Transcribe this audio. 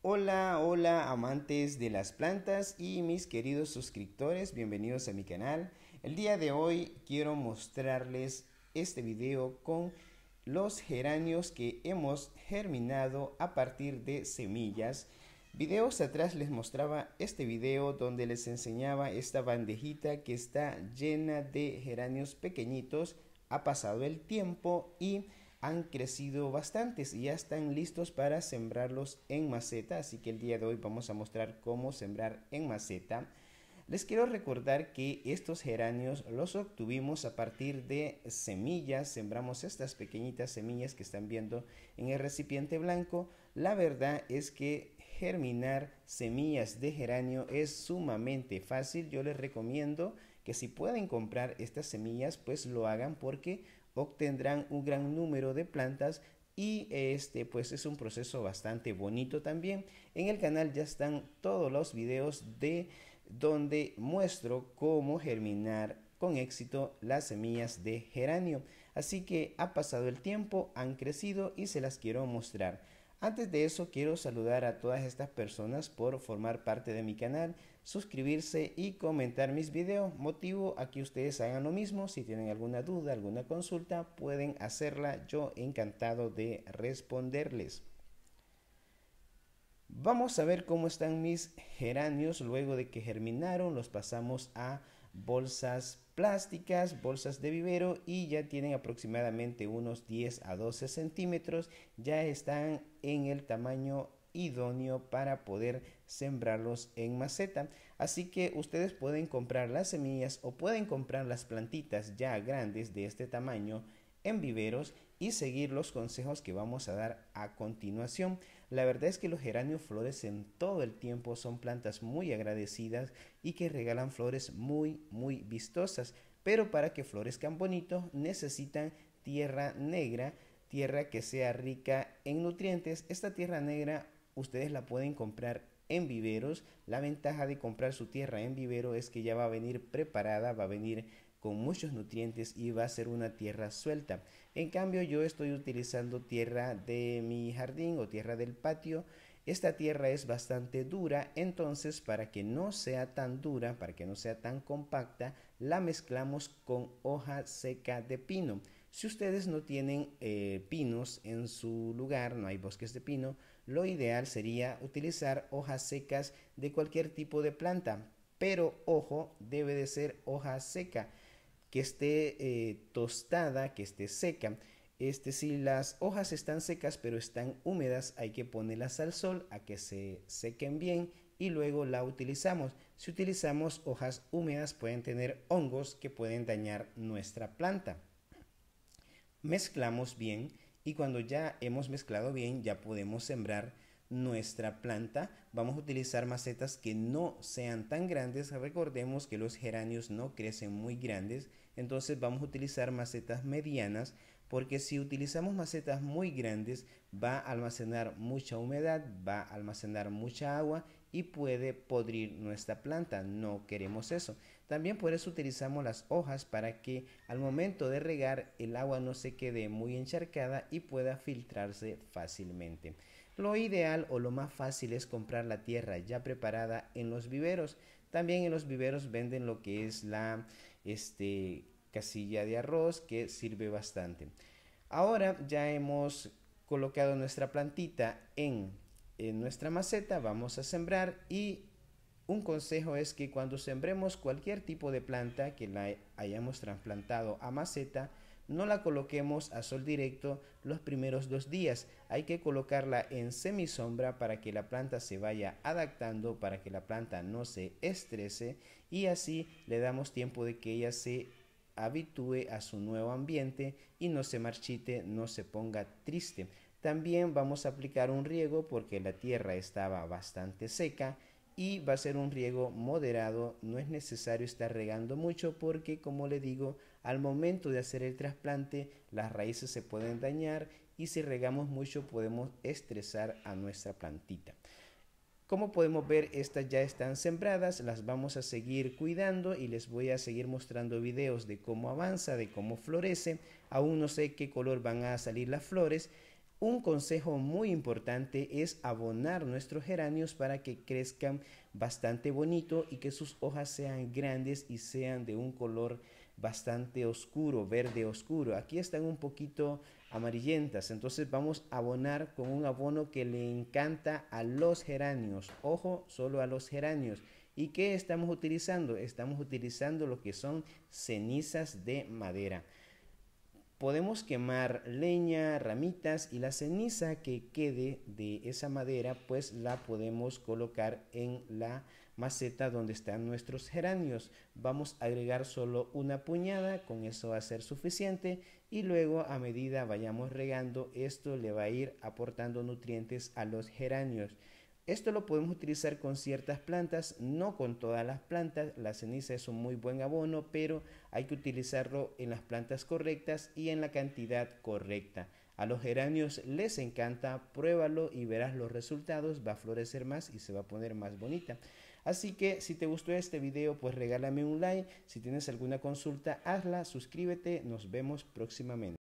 Hola, hola amantes de las plantas y mis queridos suscriptores, bienvenidos a mi canal. El día de hoy quiero mostrarles este video con los geranios que hemos germinado a partir de semillas. Videos atrás les mostraba este video donde les enseñaba esta bandejita que está llena de geranios pequeñitos. Ha pasado el tiempo y han crecido bastantes y ya están listos para sembrarlos en maceta. Así que el día de hoy vamos a mostrar cómo sembrar en maceta. Les quiero recordar que estos geranios los obtuvimos a partir de semillas. Sembramos estas pequeñitas semillas que están viendo en el recipiente blanco. La verdad es que germinar semillas de geranio es sumamente fácil. Yo les recomiendo que si pueden comprar estas semillas, pues lo hagan porque obtendrán un gran número de plantas y este pues es un proceso bastante bonito también. En el canal ya están todos los videos de donde muestro cómo germinar con éxito las semillas de geranio. Así que ha pasado el tiempo, han crecido y se las quiero mostrar. Antes de eso quiero saludar a todas estas personas por formar parte de mi canal suscribirse y comentar mis videos, motivo a que ustedes hagan lo mismo. Si tienen alguna duda, alguna consulta, pueden hacerla, yo encantado de responderles. Vamos a ver cómo están mis geranios luego de que germinaron, los pasamos a bolsas plásticas, bolsas de vivero y ya tienen aproximadamente unos 10 a 12 centímetros, ya están en el tamaño idóneo para poder sembrarlos en maceta. Así que ustedes pueden comprar las semillas o pueden comprar las plantitas ya grandes de este tamaño en viveros y seguir los consejos que vamos a dar a continuación. La verdad es que los geranios florecen todo el tiempo, son plantas muy agradecidas y que regalan flores muy muy vistosas, pero para que florezcan bonito necesitan tierra negra, tierra que sea rica en nutrientes. Esta tierra negra ustedes la pueden comprar en viveros. La ventaja de comprar su tierra en vivero es que ya va a venir preparada, va a venir con muchos nutrientes y va a ser una tierra suelta. En cambio yo estoy utilizando tierra de mi jardín o tierra del patio. Esta tierra es bastante dura, entonces para que no sea tan dura, para que no sea tan compacta, la mezclamos con hoja seca de pino. Si ustedes no tienen eh, pinos en su lugar, no hay bosques de pino, lo ideal sería utilizar hojas secas de cualquier tipo de planta, pero ojo, debe de ser hoja seca, que esté eh, tostada, que esté seca. Este, si las hojas están secas pero están húmedas, hay que ponerlas al sol a que se sequen bien y luego la utilizamos. Si utilizamos hojas húmedas pueden tener hongos que pueden dañar nuestra planta mezclamos bien y cuando ya hemos mezclado bien ya podemos sembrar nuestra planta. Vamos a utilizar macetas que no sean tan grandes. Recordemos que los geranios no crecen muy grandes, entonces vamos a utilizar macetas medianas porque si utilizamos macetas muy grandes va a almacenar mucha humedad, va a almacenar mucha agua y puede podrir nuestra planta. No queremos eso. También por eso utilizamos las hojas para que al momento de regar el agua no se quede muy encharcada y pueda filtrarse fácilmente. Lo ideal o lo más fácil es comprar la tierra ya preparada en los viveros. También en los viveros venden lo que es la este casilla de arroz que sirve bastante. Ahora ya hemos colocado nuestra plantita en, nuestra maceta, vamos a sembrar y un consejo es que cuando sembremos cualquier tipo de planta que la hayamos trasplantado a maceta, no la coloquemos a sol directo los primeros dos días. Hay que colocarla en semisombra para que la planta se vaya adaptando, para que la planta no se estrese y así le damos tiempo de que ella se habitúe a su nuevo ambiente y no se marchite, no se ponga triste. También vamos a aplicar un riego porque la tierra estaba bastante seca y va a ser un riego moderado, no es necesario estar regando mucho porque como le digo, al momento de hacer el trasplante las raíces se pueden dañar y si regamos mucho podemos estresar a nuestra plantita. Como podemos ver, estas ya están sembradas, las vamos a seguir cuidando y les voy a seguir mostrando videos de cómo avanza, de cómo florece. Aún no sé qué color van a salir las flores. Un consejo muy importante es abonar nuestros geranios para que crezcan bastante bonito y que sus hojas sean grandes y sean de un color bastante oscuro, verde oscuro. Aquí están un poquito amarillentas, entonces vamos a abonar con un abono que le encanta a los geranios. Ojo, solo a los geranios. ¿Y qué estamos utilizando? Estamos utilizando lo que son cenizas de madera podemos quemar leña, ramitas y la ceniza que quede de esa madera pues la podemos colocar en la maceta donde están nuestros geranios. Vamos a agregar solo una puñada, con eso va a ser suficiente y luego a medida vayamos regando esto le va a ir aportando nutrientes a los geranios. Esto lo podemos utilizar con ciertas plantas, no con todas las plantas. La ceniza es un muy buen abono, pero hay que utilizarlo en las plantas correctas y en la cantidad correcta. A los geranios les encanta, pruébalo y verás los resultados, va a florecer más y se va a poner más bonita. Así que si te gustó este video, pues regálame un like, si tienes alguna consulta, hazla, suscríbete, nos vemos próximamente.